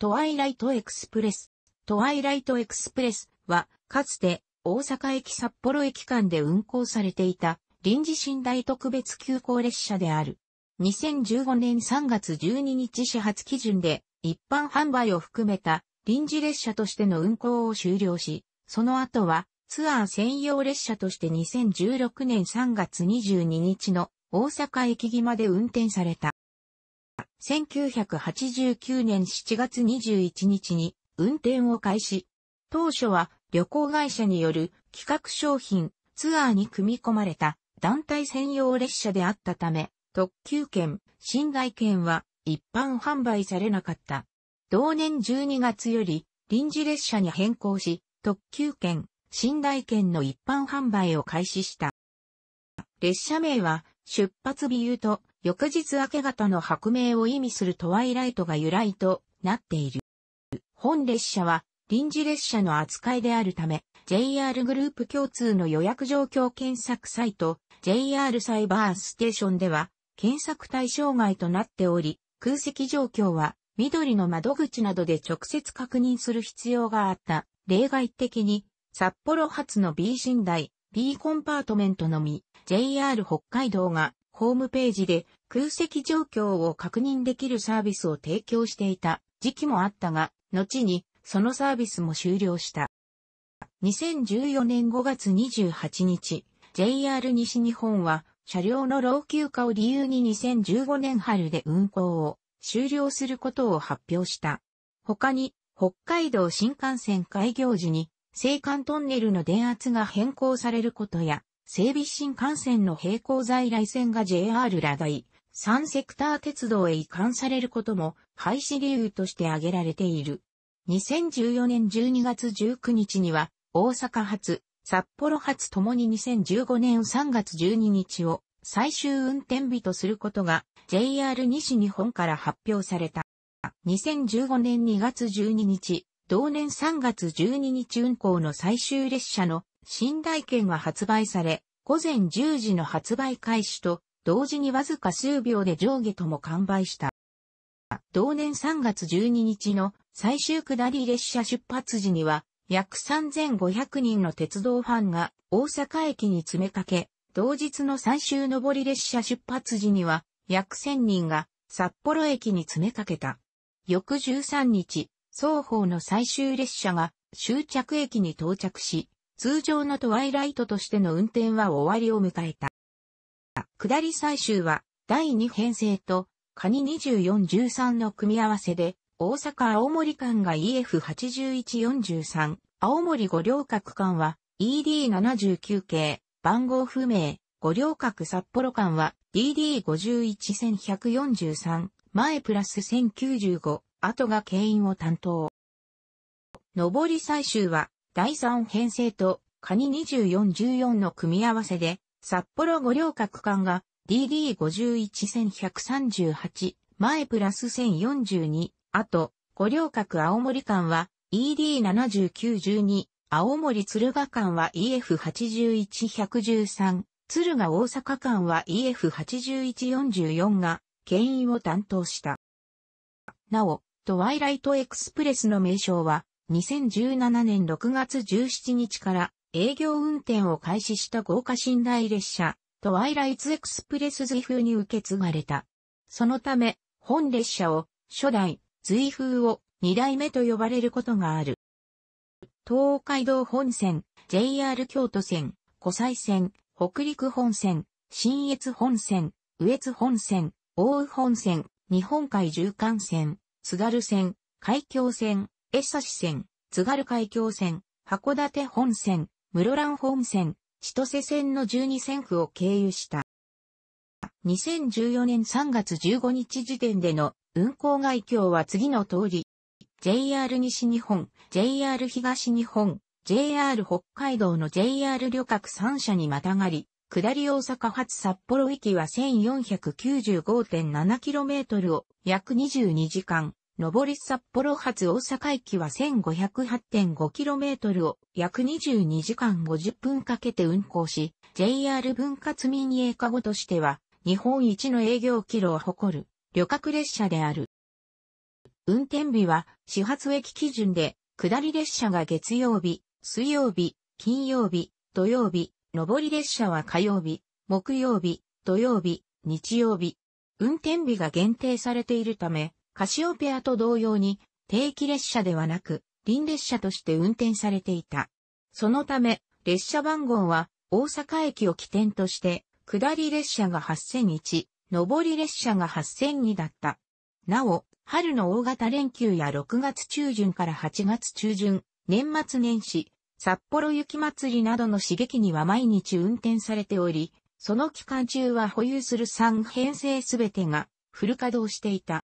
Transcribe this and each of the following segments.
トワイライトエクスプレス。トワイライトエクスプレスは、かつて大阪駅札幌駅間で運行されていた臨時寝台特別急行列車である。2015年3月12日始発基準で一般販売を含めた臨時列車としての運行を終了し、その後はツアー専用列車として2016年3月22日の大阪駅際で運転された。1989年7月21日に運転を開始。当初は旅行会社による企画商品、ツアーに組み込まれた団体専用列車であったため、特急券、寝台券は一般販売されなかった。同年12月より臨時列車に変更し、特急券、寝台券の一般販売を開始した。列車名は出発理由と翌日明け方の白明を意味するトワイライトが由来となっている。本列車は臨時列車の扱いであるため、JR グループ共通の予約状況検索サイト、JR サイバーステーションでは、検索対象外となっており、空席状況は、緑の窓口などで直接確認する必要があった。例外的に、札幌発の B 寝台、B コンパートメントのみ、JR 北海道がホームページで空席状況を確認できるサービスを提供していた時期もあったが、後にそのサービスも終了した。2014年5月28日、JR 西日本は車両の老朽化を理由に2015年春で運行を終了することを発表した。他に北海道新幹線開業時に青函トンネルの電圧が変更されることや整備新幹線の並行在来線が JR らイ、3セクター鉄道へ移管されることも廃止理由として挙げられている。2014年12月19日には大阪発、札幌発ともに2015年3月12日を最終運転日とすることが JR 西日本から発表された。2015年2月12日、同年3月12日運行の最終列車の新台券は発売され、午前10時の発売開始と、同時にわずか数秒で上下とも完売した。同年3月12日の最終下り列車出発時には、約3500人の鉄道ファンが大阪駅に詰めかけ、同日の最終上り列車出発時には、約1000人が札幌駅に詰めかけた。翌13日、双方の最終列車が終着駅に到着し、通常のトワイライトとしての運転は終わりを迎えた。下り最終は第2編成とカニ2413の組み合わせで大阪青森間が EF8143、青森五稜郭間は ED79 系、番号不明、五稜郭札幌間は DD51143、前プラス1095、後が牽引を担当。上り最終は第3編成とカニ2414の組み合わせで、札幌五稜郭間が d d 5 1 1 3 8前プラス1042、あと五稜郭青森間は ED7912 青森鶴ヶ間は EF81113 鶴ヶ大阪間は EF8144 が牽引を担当した。なお、トワイライトエクスプレスの名称は2017年6月17日から営業運転を開始した豪華寝台列車、トワイライツエクスプレス随風に受け継がれた。そのため、本列車を、初代、随風を、二代目と呼ばれることがある。東海道本線、JR 京都線、湖西線、北陸本線、新越本線、宇越本線、大宇本線、日本海縦貫線、津軽線、海峡線、江差線、津軽海峡線、函館本線、室蘭本線、千歳線の12線区を経由した。2014年3月15日時点での運行外況は次の通り、JR 西日本、JR 東日本、JR 北海道の JR 旅客3社にまたがり、下り大阪発札幌行きは 1495.7km を約22時間、上り札幌発大阪駅は 1508.5km を約22時間50分かけて運行し、JR 分割民営化後としては日本一の営業キロを誇る旅客列車である。運転日は始発駅基準で下り列車が月曜日、水曜日、金曜日、土曜日、上り列車は火曜日、木曜日、土曜日、日曜日。運転日が限定されているため、カシオペアと同様に、定期列車ではなく、臨列車として運転されていた。そのため、列車番号は、大阪駅を起点として、下り列車が8001、上り列車が8002だった。なお、春の大型連休や6月中旬から8月中旬、年末年始、札幌雪祭りなどの刺激には毎日運転されており、その期間中は保有する3編成すべてがフル稼働していた。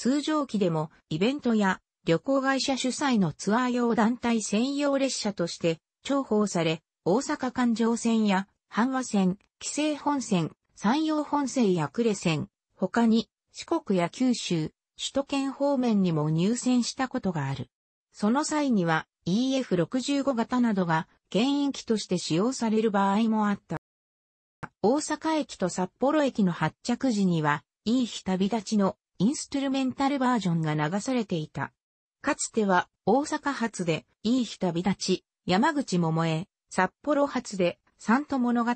通常期でもイベントや旅行会社主催のツアー用団体専用列車として重宝され、大阪環状線や阪和線、紀勢本線、山陽本線や呉線、他に四国や九州、首都圏方面にも入線したことがある。その際には EF65 型などが原因機として使用される場合もあった。大阪駅と札幌駅の発着時には、いい日旅立ちのインストゥルメンタルバージョンが流されていた。かつては大阪発でいい日旅立ち、山口桃江、札幌発で三都物語、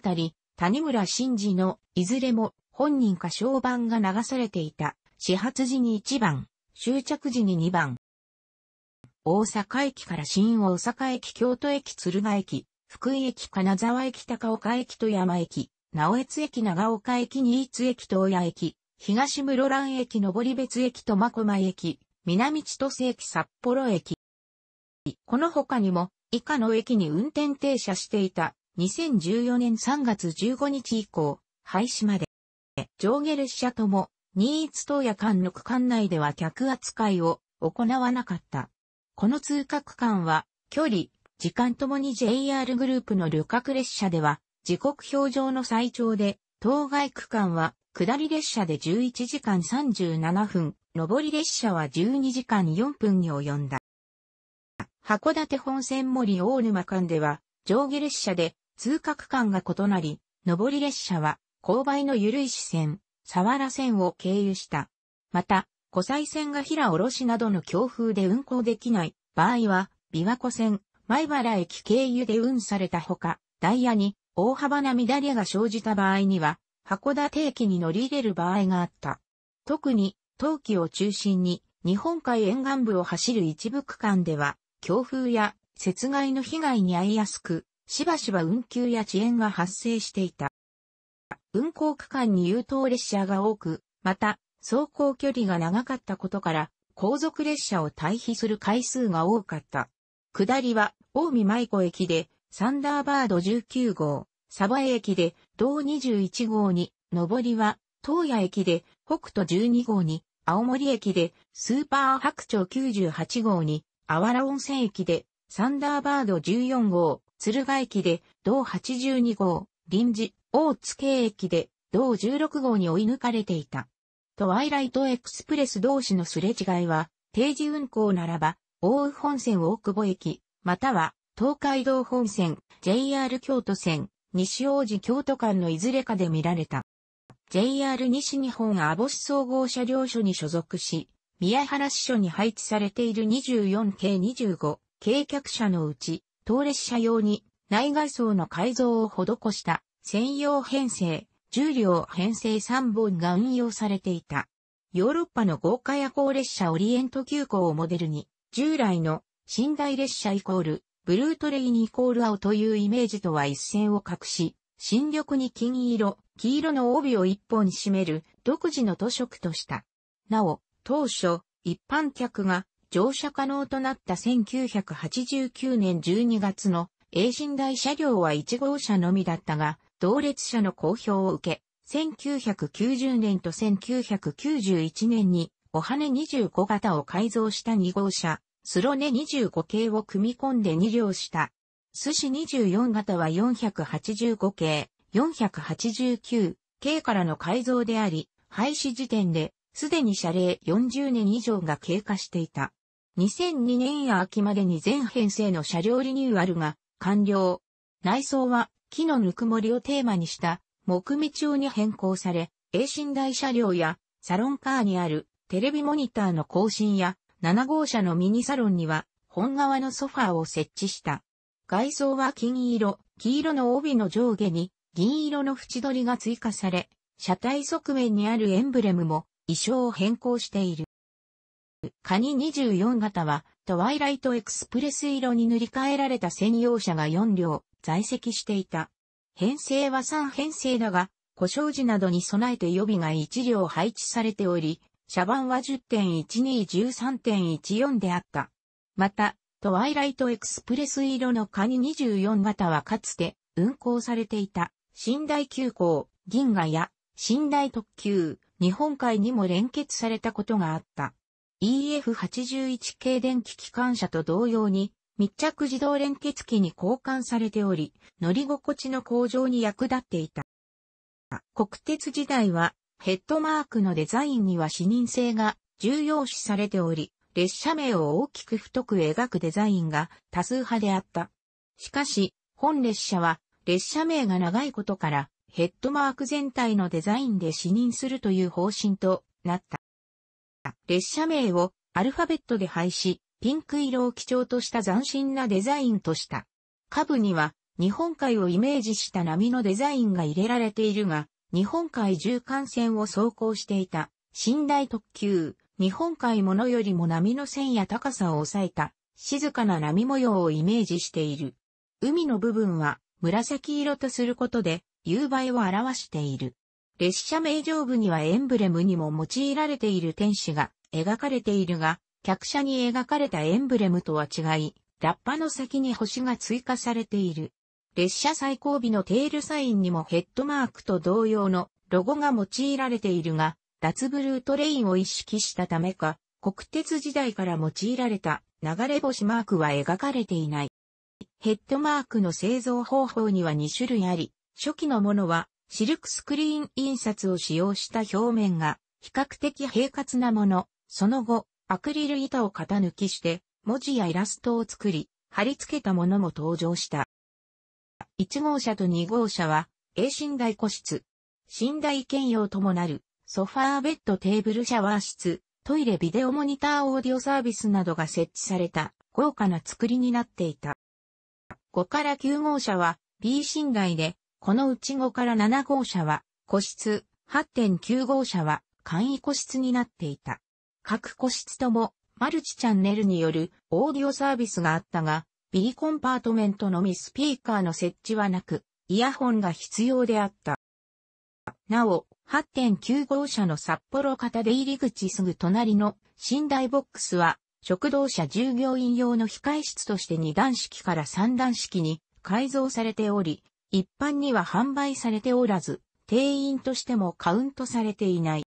谷村新司のいずれも本人歌唱版が流されていた。始発時に1番、終着時に2番。大阪駅から新大阪駅、京都駅、敦賀駅、福井駅、金沢駅、高岡駅、富山駅、直江津駅、長岡駅、新津駅、東谷駅、東室蘭駅上別駅と小牧駅、南千歳駅札幌駅。この他にも、以下の駅に運転停車していた2014年3月15日以降、廃止まで。上下列車とも、新津東野間の区間内では客扱いを行わなかった。この通過区間は、距離、時間ともに JR グループの旅客列車では、時刻表上の最長で、当該区間は下り列車で11時間37分、上り列車は12時間4分に及んだ。函館本線森大沼間では、上下列車で通角間が異なり、上り列車は勾配の緩い支線、沢原線を経由した。また、湖西線が平卸などの強風で運行できない場合は、琵琶湖線、前原駅経由で運されたほか、ダイヤに大幅な乱れが生じた場合には、函館駅に乗り入れる場合があった。特に、冬季を中心に、日本海沿岸部を走る一部区間では、強風や雪害の被害に遭いやすく、しばしば運休や遅延が発生していた。運行区間に優等列車が多く、また、走行距離が長かったことから、後続列車を退避する回数が多かった。下りは、大見舞子駅で、サンダーバード19号、サバ駅で、道21号に、上りは、東野駅で、北斗12号に、青森駅で、スーパー白鳥98号に、あわら温泉駅で、サンダーバード14号、鶴ヶ駅で、同82号、臨時、大津京駅で、同16号に追い抜かれていた。トワイライトエクスプレス同士のすれ違いは、定時運行ならば、大宇本線大久保駅、または、東海道本線、JR 京都線、西王子京都間のいずれかで見られた。JR 西日本網市総合車両所に所属し、宮原支所に配置されている24 k 25軽客車のうち、当列車用に内外装の改造を施した専用編成、重量編成3本が運用されていた。ヨーロッパの豪華夜行列車オリエント急行をモデルに、従来の寝台列車イコールブルートレインイコール青というイメージとは一線を画し、新緑に金色、黄色の帯を一本締める独自の塗色とした。なお、当初、一般客が乗車可能となった1989年12月の永神台車両は1号車のみだったが、同列車の公表を受け、1990年と1991年にお羽25型を改造した2号車、スロネ25系を組み込んで2両した。寿司24型は485系、489系からの改造であり、廃止時点で、すでに謝礼40年以上が経過していた。2002年や秋までに全編成の車両リニューアルが完了。内装は木のぬくもりをテーマにした木目調に変更され、衛寝台車両やサロンカーにあるテレビモニターの更新や7号車のミニサロンには、本側のソファーを設置した。外装は金色、黄色の帯の上下に、銀色の縁取りが追加され、車体側面にあるエンブレムも衣装を変更している。カニ24型は、トワイライトエクスプレス色に塗り替えられた専用車が4両、在籍していた。編成は3編成だが、故障時などに備えて予備が1両配置されており、茶番は10.1213.14であった。また、トワイライトエクスプレス色のカニ24型はかつて運行されていた寝台急行、銀河や寝台特急、日本海にも連結されたことがあった。EF81 系電気機関車と同様に密着自動連結機に交換されており、乗り心地の向上に役立っていた。国鉄時代はヘッドマークのデザインには視認性が重要視されており、列車名を大きく太く描くデザインが多数派であった。しかし、本列車は列車名が長いことからヘッドマーク全体のデザインで視認するという方針となった。列車名をアルファベットで廃止、ピンク色を基調とした斬新なデザインとした。下部には日本海をイメージした波のデザインが入れられているが、日本海縦貫線を走行していた、寝台特急、日本海ものよりも波の線や高さを抑えた、静かな波模様をイメージしている。海の部分は紫色とすることで、夕映を表している。列車名上部にはエンブレムにも用いられている天使が描かれているが、客車に描かれたエンブレムとは違い、ラッパの先に星が追加されている。列車最後尾のテールサインにもヘッドマークと同様のロゴが用いられているが、脱ブルートレインを意識したためか、国鉄時代から用いられた流れ星マークは描かれていない。ヘッドマークの製造方法には2種類あり、初期のものはシルクスクリーン印刷を使用した表面が比較的平滑なもの、その後、アクリル板を型抜きして文字やイラストを作り、貼り付けたものも登場した。1号車と2号車は、A 寝台個室。寝台兼用ともなる、ソファーベッドテーブルシャワー室、トイレビデオモニターオーディオサービスなどが設置された、豪華な作りになっていた。5から9号車は、B 寝台で、このうち5から7号車は、個室、8.9号車は、簡易個室になっていた。各個室とも、マルチチャンネルによるオーディオサービスがあったが、ビリコンパートメントのみスピーカーの設置はなく、イヤホンが必要であった。なお、8.9号車の札幌型出入り口すぐ隣の寝台ボックスは、食堂車従業員用の控室として2段式から3段式に改造されており、一般には販売されておらず、定員としてもカウントされていない。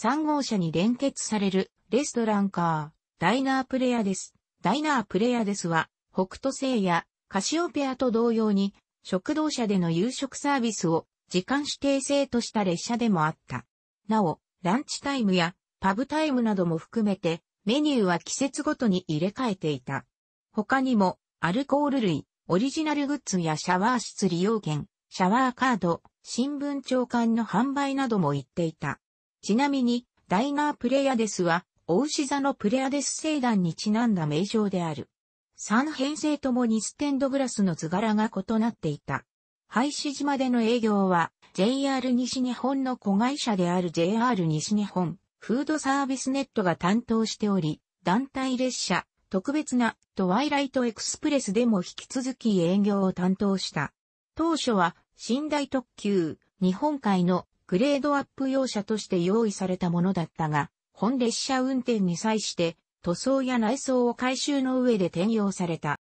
3号車に連結されるレストランカー、ダイナープレアです。ダイナープレヤデスは、北斗星やカシオペアと同様に、食堂車での夕食サービスを時間指定制とした列車でもあった。なお、ランチタイムやパブタイムなども含めて、メニューは季節ごとに入れ替えていた。他にも、アルコール類、オリジナルグッズやシャワー室利用券、シャワーカード、新聞長官の販売なども言っていた。ちなみに、ダイナープレイヤデスは、お牛座のプレアデス星団にちなんだ名称である。三編成ともにステンドグラスの図柄が異なっていた。廃止島での営業は JR 西日本の子会社である JR 西日本フードサービスネットが担当しており、団体列車、特別なトワイライトエクスプレスでも引き続き営業を担当した。当初は寝台特急、日本海のグレードアップ用車として用意されたものだったが、本列車運転に際して、塗装や内装を回収の上で転用された。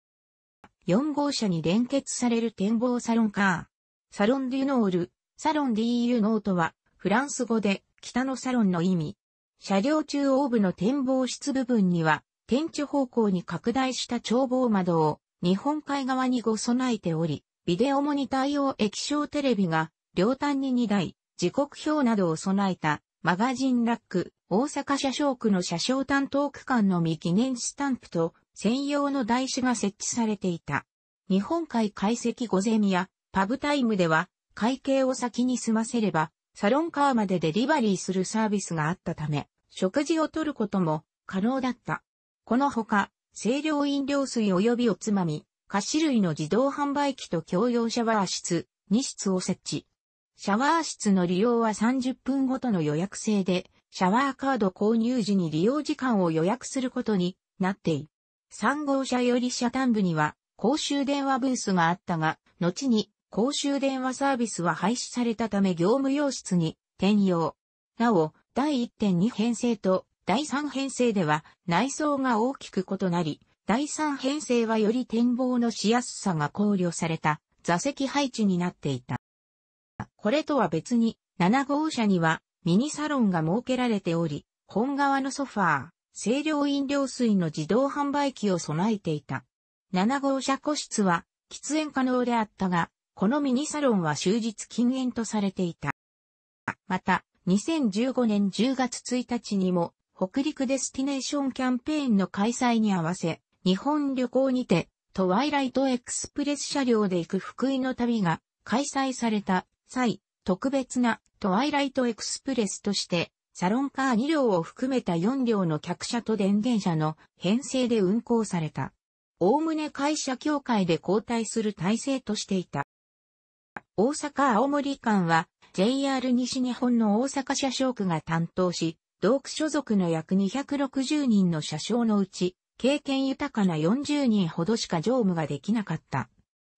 4号車に連結される展望サロンカー。サロン・デュノール、サロン・ディー・ユノートは、フランス語で、北のサロンの意味。車両中央部の展望室部分には、天地方向に拡大した眺望窓を日本海側にご備えており、ビデオモニター用液晶テレビが両端に2台、時刻表などを備えたマガジンラック、大阪車掌区の車掌担当区間のみ記念スタンプと専用の台紙が設置されていた。日本海解析午前やパブタイムでは会計を先に済ませればサロンカーまでデリバリーするサービスがあったため食事をとることも可能だった。このほか清涼飲料水及びおつまみ、菓子類の自動販売機と共用シャワー室、2室を設置。シャワー室の利用は30分ごとの予約制で、シャワーカード購入時に利用時間を予約することになっている。3号車より車端部には公衆電話ブースがあったが、後に公衆電話サービスは廃止されたため業務用室に転用。なお、第1.2編成と第3編成では内装が大きく異なり、第3編成はより展望のしやすさが考慮された座席配置になっていた。これとは別に、7号車にはミニサロンが設けられており、本側のソファー、清涼飲料水の自動販売機を備えていた。7号車個室は喫煙可能であったが、このミニサロンは終日禁煙とされていた。また、2015年10月1日にも、北陸デスティネーションキャンペーンの開催に合わせ、日本旅行にて、トワイライトエクスプレス車両で行く福井の旅が開催された際、特別なトワイライトエクスプレスとして、サロンカー2両を含めた4両の客車と電源車の編成で運行された。おおむね会社協会で交代する体制としていた。大阪青森間は JR 西日本の大阪車掌区が担当し、同区所属の約260人の車掌のうち、経験豊かな40人ほどしか乗務ができなかった。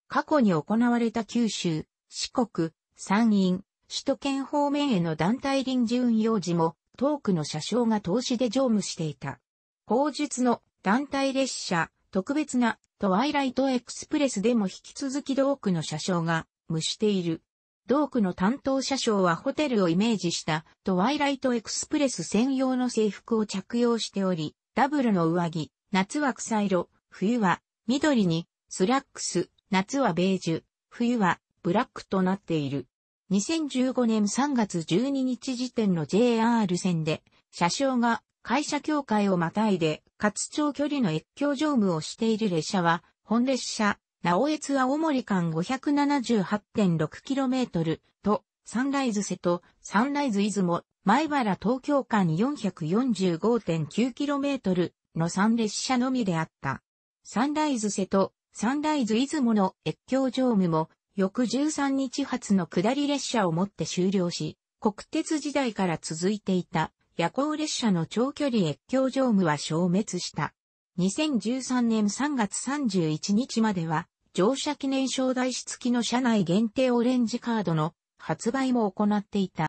過去に行われた九州、四国、参院、首都圏方面への団体臨時運用時も、トークの車掌が投資で乗務していた。法術の団体列車、特別なトワイライトエクスプレスでも引き続き同区の車掌が無している。同区の担当車掌はホテルをイメージしたトワイライトエクスプレス専用の制服を着用しており、ダブルの上着、夏は草色、冬は緑にスラックス、夏はベージュ、冬はブラックとなっている。2015年3月12日時点の JR 線で、車掌が会社協会をまたいで、活つ長距離の越境乗務をしている列車は、本列車、直江津青森間 578.6km と、サンライズ瀬戸、サンライズ出雲、前原東京間 445.9km の3列車のみであった。サンライズ瀬戸、サンライズ出雲の越境乗務も翌13日発の下り列車をもって終了し、国鉄時代から続いていた夜行列車の長距離越境乗務は消滅した。2013年3月31日までは、乗車記念招待室付きの車内限定オレンジカードの発売も行っていた。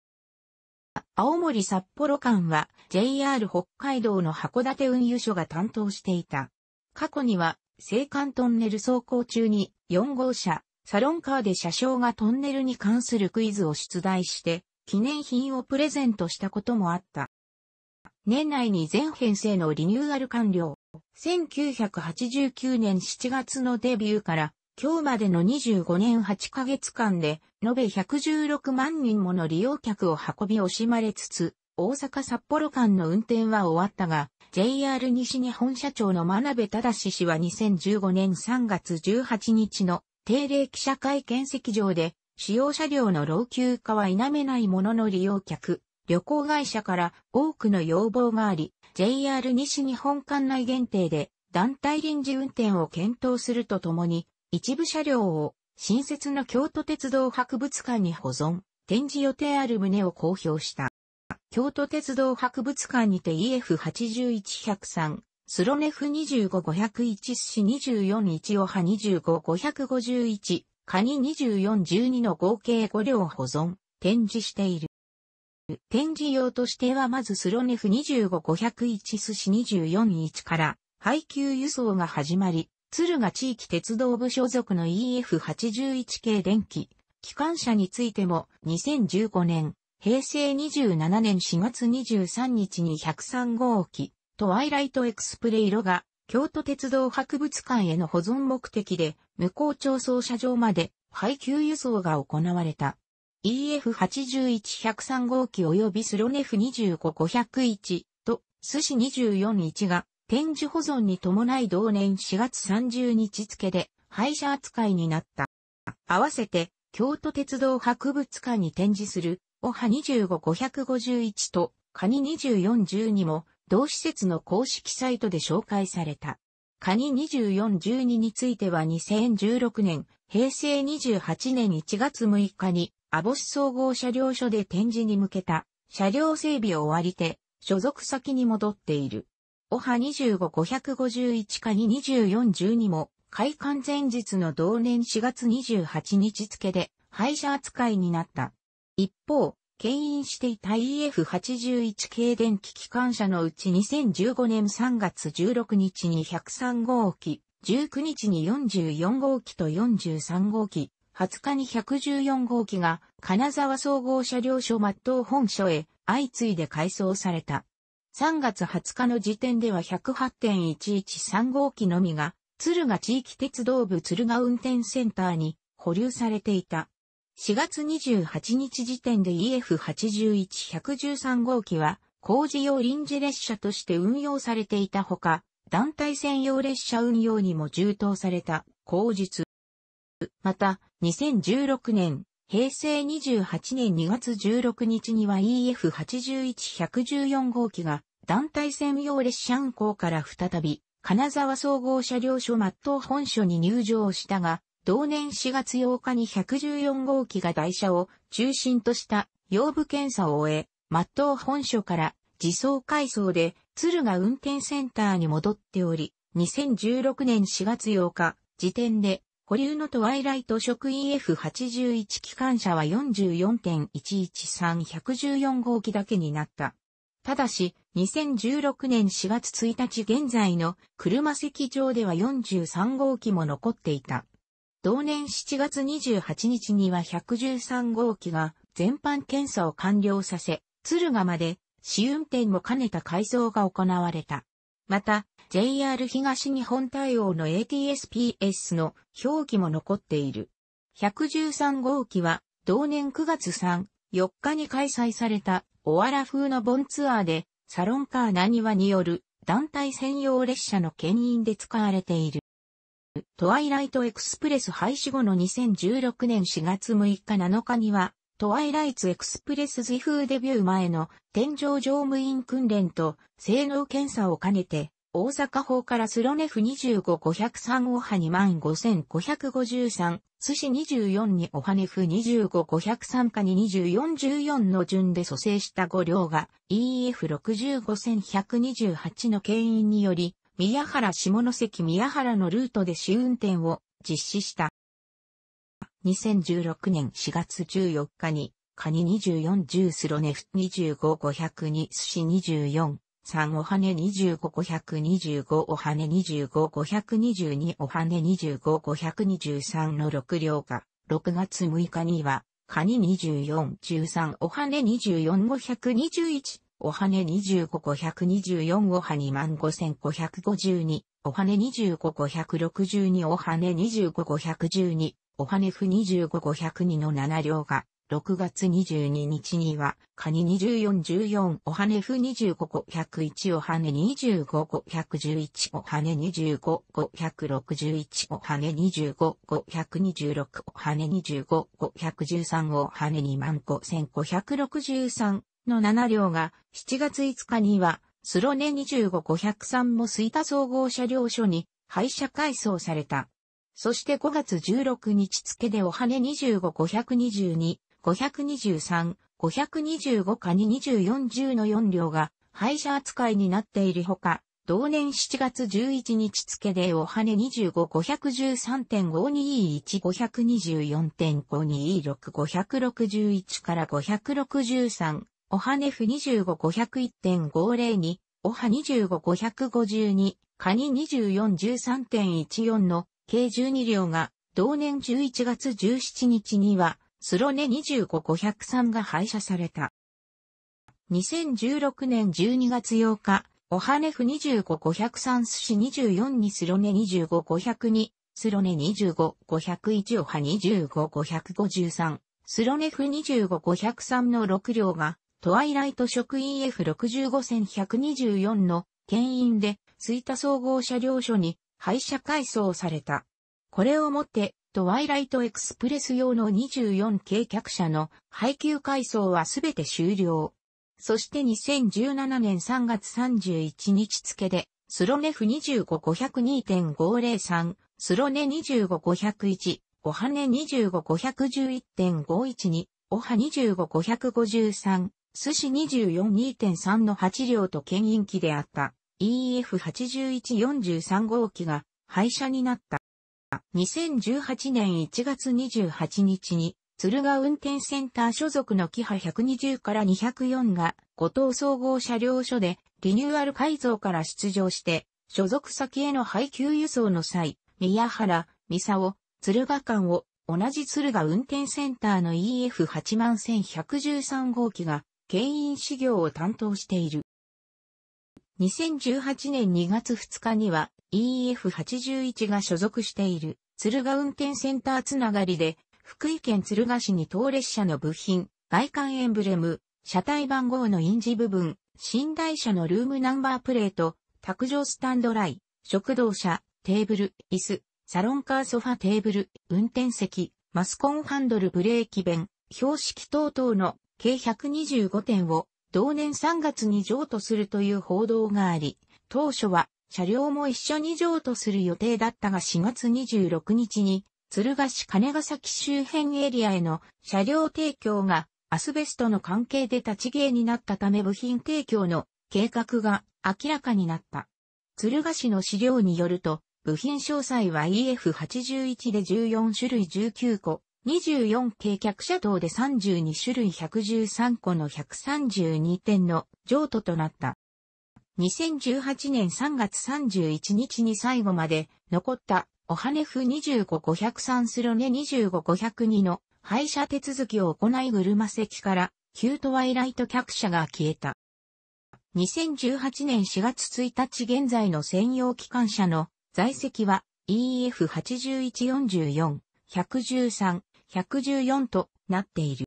青森札幌間は JR 北海道の函館運輸所が担当していた。過去には青函トンネル走行中に4号車、サロンカーで車掌がトンネルに関するクイズを出題して、記念品をプレゼントしたこともあった。年内に全編成のリニューアル完了。1989年7月のデビューから今日までの25年8ヶ月間で延べ116万人もの利用客を運び惜しまれつつ、大阪札幌間の運転は終わったが、JR 西日本社長の真鍋忠氏は2015年3月18日の定例記者会見席上で、使用車両の老朽化は否めないものの利用客、旅行会社から多くの要望があり、JR 西日本管内限定で団体臨時運転を検討するとともに、一部車両を新設の京都鉄道博物館に保存、展示予定ある旨を公表した。京都鉄道博物館にて EF81103 スロネフ25501市241オハ25551カニ2412の合計5両保存、展示している。展示用としてはまずスロネフ25501寿司241から配給輸送が始まり、鶴が地域鉄道部所属の EF81 系電気、機関車についても2015年、平成27年4月23日に103号機、トワイライトエクスプレイロが、京都鉄道博物館への保存目的で、向こう町操車場まで配給輸送が行われた。EF81103 号機及びスロネフ25501と、寿司241が、展示保存に伴い同年4月30日付で、廃車扱いになった。合わせて、京都鉄道博物館に展示する、オハ25551と、カニ2412も、同施設の公式サイトで紹介された。カニ2412については2016年、平成28年1月6日に、アボス総合車両所で展示に向けた、車両整備を終わりて、所属先に戻っている。オハ25551カニ2412も、開館前日の同年4月28日付で、廃車扱いになった。一方、牽引していた EF81 系電気機関車のうち2015年3月16日に103号機、19日に44号機と43号機、20日に114号機が金沢総合車両所末東本所へ相次いで改装された。3月20日の時点では108.113号機のみが、敦賀地域鉄道部敦賀運転センターに保留されていた。4月28日時点で EF81113 号機は工事用臨時列車として運用されていたほか、団体専用列車運用にも充当された工実。また、2016年、平成28年2月16日には EF81114 号機が団体専用列車運行から再び金沢総合車両所末東本所に入場したが、同年4月8日に114号機が台車を中心とした腰部検査を終え、末ッ本所から自走改装で鶴が運転センターに戻っており、2016年4月8日時点で保留のトワイライト職員 F81 機関車は44.113114号機だけになった。ただし、2016年4月1日現在の車席上では43号機も残っていた。同年7月28日には113号機が全般検査を完了させ、敦賀まで試運転も兼ねた改造が行われた。また、JR 東日本対応の ATSPS の表記も残っている。113号機は、同年9月3、4日に開催された、オアラ風のボンツアーで、サロンカーナニワによる団体専用列車の牽引で使われている。トワイライトエクスプレス廃止後の2016年4月6日7日には、トワイライツエクスプレス自風デビュー前の天井乗務員訓練と性能検査を兼ねて、大阪法からスロネフ25503オハ25553、寿司24にオハネフ25503かに2414の順で蘇生した5両が EF65128 の牽引により宮原下関宮原のルートで試運転を実施した。2016年4月14日に、カニ24ジュースロネフ25502寿司24、3おはね25525おはね25522おはね25523の6両が、6月6日には、カニ2413おはね24521おはね25個124おはね25552、おはね25個162おはね25個112、おはねふ25個102の7両が、6月22日には、カニ2414おはねふ25個101おはね25個111おはね25個161おはね25個126おはね25個113おはね2万5563の7両が7月5日にはスロネ25503も吹田総合車両所に廃車改装された。そして5月16日付でおはね25522、523、525かに2410の4両が廃車扱いになっているほか、同年7月11日付でおはね25,513.521,524.526,561から563、オハネフ25501.50に、オハ25552、カニ2413.14の計12両が、同年11月17日には、スロネ25503が廃車された。2016年12月8日、オハネフ25503寿司24にスロネ25502、スロネ25501オハ25553、スロネフ25503の6両がトワイライト職員 F65 線124の牽引で、イタ総合車両所に廃車改装された。これをもって、トワイライトエクスプレス用の24系客車の配給改装はすべて終了。そして2017年3月31日付で、スロネフ25502.503、スロネ25501、オハネ25511.512、オハ25553、寿司24.2.3の8両と牽引機であった EF8143 号機が廃車になった。2018年1月28日に、鶴ヶ運転センター所属のキハ120から204が、五島総合車両所で、リニューアル改造から出場して、所属先への配給輸送の際、宮原、三沢、鶴ヶ間を、同じ鶴ヶ運転センターの EF81113 号機が、牽引事業を担当している。2018年2月2日には EF81 が所属している敦賀運転センターつながりで福井県敦賀市に当列車の部品、外観エンブレム、車体番号の印字部分、寝台車のルームナンバープレート、卓上スタンドライ、食堂車、テーブル、椅子、サロンカーソファテーブル、運転席、マスコンハンドルブレーキ弁、標識等々の計125点を同年3月に譲渡するという報道があり、当初は車両も一緒に譲渡する予定だったが4月26日に鶴ヶ市金ヶ崎周辺エリアへの車両提供がアスベストの関係で立ちゲーになったため部品提供の計画が明らかになった。鶴ヶ市の資料によると、部品詳細は EF81 で14種類19個、24系客車等で32種類113個の132点の譲渡となった。2018年3月31日に最後まで残ったおはねふ25503スロネ25502の廃車手続きを行い車席からュートワイライト客車が消えた。2018年4月1日現在の専用機関車の在籍は EF8144、113、114となっている。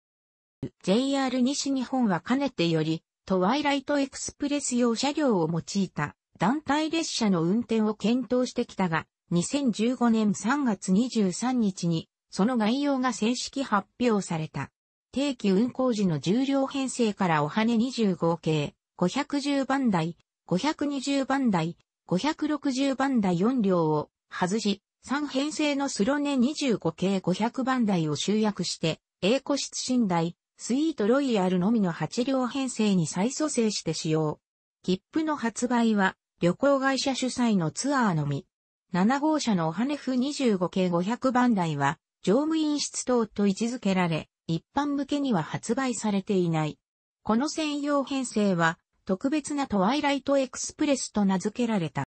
JR 西日本はかねてより、トワイライトエクスプレス用車両を用いた団体列車の運転を検討してきたが、2015年3月23日に、その概要が正式発表された。定期運行時の重量編成からおはね25系、510番台、520番台、560番台4両を外し、3編成のスロネ25系500番台を集約して、英個室寝台、スイートロイヤルのみの8両編成に再組成して使用。切符の発売は、旅行会社主催のツアーのみ。7号車のオハネフ25系500番台は、乗務員室等と位置づけられ、一般向けには発売されていない。この専用編成は、特別なトワイライトエクスプレスと名付けられた。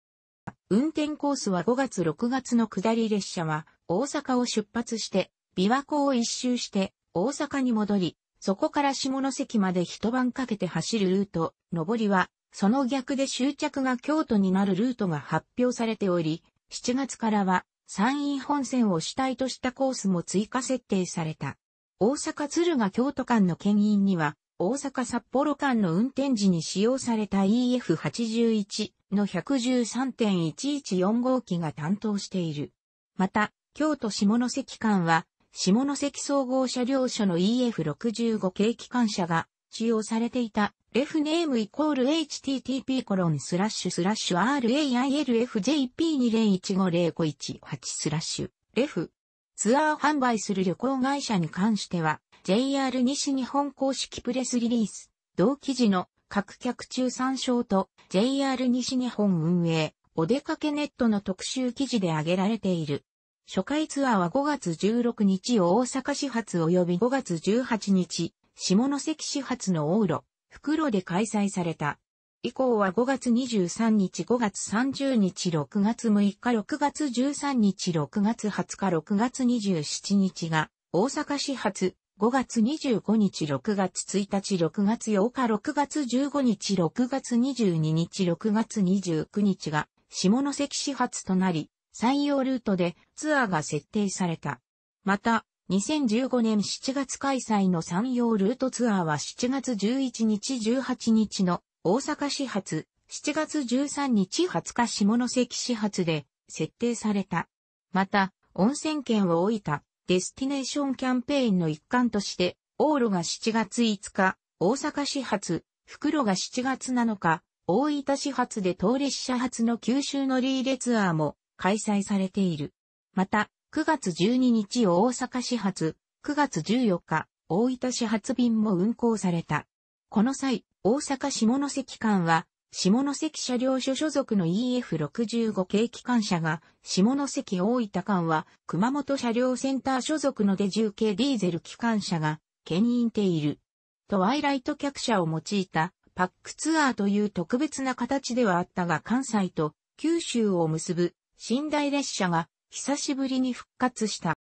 運転コースは5月6月の下り列車は大阪を出発して、琵琶湖を一周して大阪に戻り、そこから下関まで一晩かけて走るルート、上りは、その逆で終着が京都になるルートが発表されており、7月からは山陰本線を主体としたコースも追加設定された。大阪敦賀京都間の牽引には、大阪札幌間の運転時に使用された EF81 の113.114号機が担当している。また、京都下関間は、下関総合車両所の EF65 系機関車が使用されていた、レフネームイコール http コロンスラッシュスラッシュ railfjp20150518 スラッシュレフツアー販売する旅行会社に関しては JR 西日本公式プレスリリース同記事の各客中参照と JR 西日本運営、お出かけネットの特集記事で挙げられている。初回ツアーは5月16日大阪市発及び5月18日、下関市発の往路、袋で開催された。以降は5月23日、5月30日、6月6日、6月13日、6月20日、6月27日が大阪市発、5月25日、6月1日、6月8日、6月15日、6月22日、6月29日が下関始発となり、採用ルートでツアーが設定された。また、2015年7月開催の山陽ルートツアーは7月11日18日の大阪始発、7月13日20日下関始発で設定された。また、温泉券を置いたデスティネーションキャンペーンの一環として、往路が7月5日、大阪市発、袋が7月7日、大分市発で当列車発の九州乗り入れツアーも開催されている。また、9月12日大阪市発、9月14日、大分市発便も運行された。この際、大阪下関間は、下関車両所所属の EF65 系機関車が、下関大分間は、熊本車両センター所属のデ1系ディーゼル機関車が、牽引ている。トワイライト客車を用いた、パックツアーという特別な形ではあったが関西と九州を結ぶ、寝台列車が、久しぶりに復活した。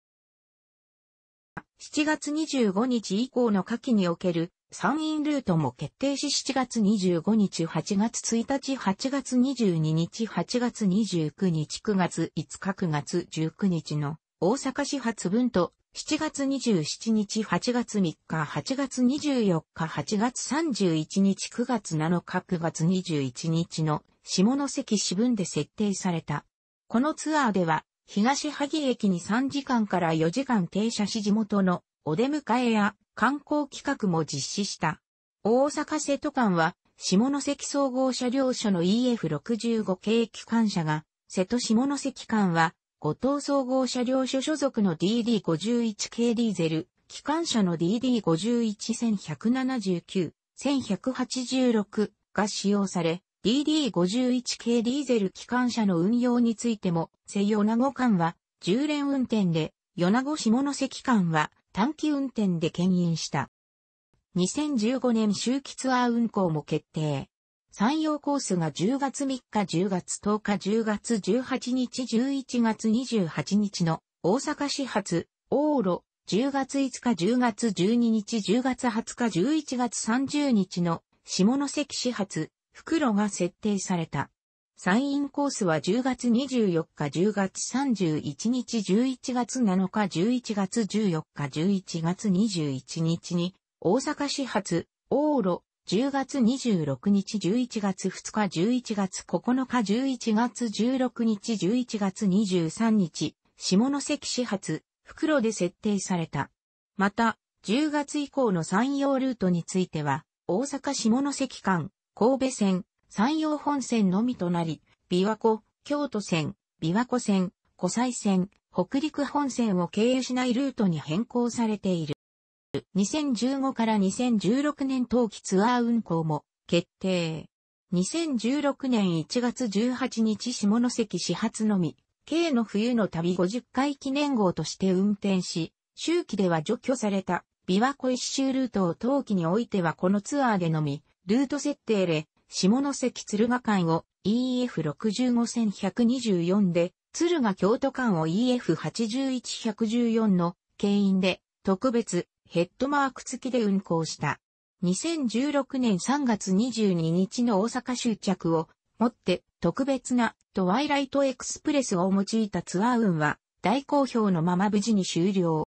7月25日以降の夏季における参院ルートも決定し7月25日、8月1日、8月22日、8月29日、9月5日、9月19日の大阪市発分と7月27日、8月3日、8月24日、8月31日、9月7日、9月21日の下関市分で設定された。このツアーでは東萩駅に3時間から4時間停車し地元のお出迎えや観光企画も実施した。大阪瀬戸間は下関総合車両所の EF65 系機関車が、瀬戸下関間は、五島総合車両所所属の DD51 系ディーゼル、機関車の DD51-1179、1186が使用され、DD51 系ディーゼル機関車の運用についても、西名護間は重連運転で、米子下関間は短期運転で牽引した。2015年秋季ツアー運行も決定。山陽コースが10月3日、10月10日、10月18日、11月28日の大阪市発、往路、10月5日、10月12日、10月20日、11月30日の下関市発、袋が設定された。サインコースは10月24日、10月31日、11月7日、11月14日、11月21日に、大阪市発、往路、10月26日、11月2日、11月9日、11月16日、11月23日、下関市発、袋で設定された。また、10月以降の山陽ルートについては、大阪下関間、神戸線、山陽本線のみとなり、琵琶湖、京都線、琵琶湖線、湖西線、北陸本線を経由しないルートに変更されている。2015から2016年冬季ツアー運行も決定。2016年1月18日下関始発のみ、京の冬の旅50回記念号として運転し、周期では除去された琵琶湖一周ルートを冬季においてはこのツアーでのみ、ルート設定で、下関鶴ヶ間を EF65124 で、鶴ヶ京都間を EF81114 の牽引で特別ヘッドマーク付きで運行した。2016年3月22日の大阪終着をもって特別なトワイライトエクスプレスを用いたツアー運は大好評のまま無事に終了。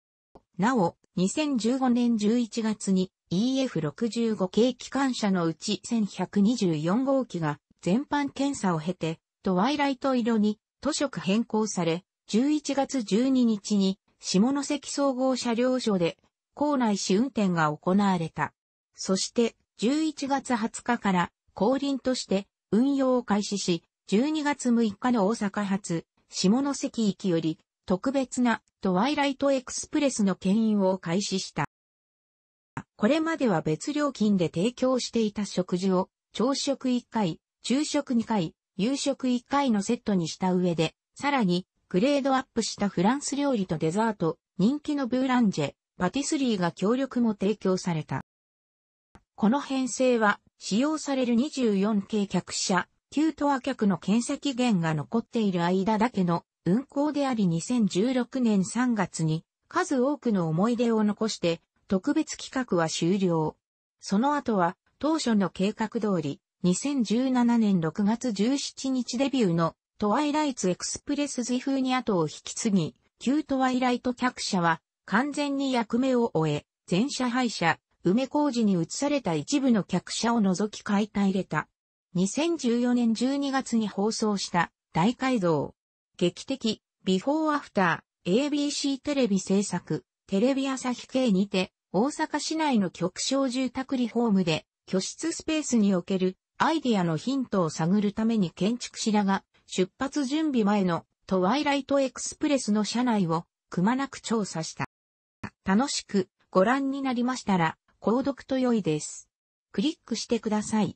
なお、2015年11月に EF65 系機関車のうち1124号機が全般検査を経て、トワイライト色に塗色変更され、11月12日に下関総合車両所で校内試運転が行われた。そして11月20日から後輪として運用を開始し、12月6日の大阪発下関駅より特別なトワイライトエクスプレスの牽引を開始した。これまでは別料金で提供していた食事を、朝食1回、昼食2回、夕食1回のセットにした上で、さらに、グレードアップしたフランス料理とデザート、人気のブーランジェ、パティスリーが協力も提供された。この編成は、使用される24系客車、旧トア客の検査期限が残っている間だけの運行であり2016年3月に数多くの思い出を残して特別企画は終了。その後は、当初の計画通り、2017年6月17日デビューのトワイライツエクスプレス時風に後を引き継ぎ、旧トワイライト客車は完全に役目を終え、全車廃車、梅工事に移された一部の客車を除き解体れた。2014年12月に放送した大改造。劇的、ビフォーアフター、ABC テレビ制作、テレビ朝日系にて大阪市内の局小住宅リフォームで、居室スペースにおけるアイディアのヒントを探るために建築士らが、出発準備前のトワイライトエクスプレスの車内をくまなく調査した。楽しくご覧になりましたら、購読と良いです。クリックしてください。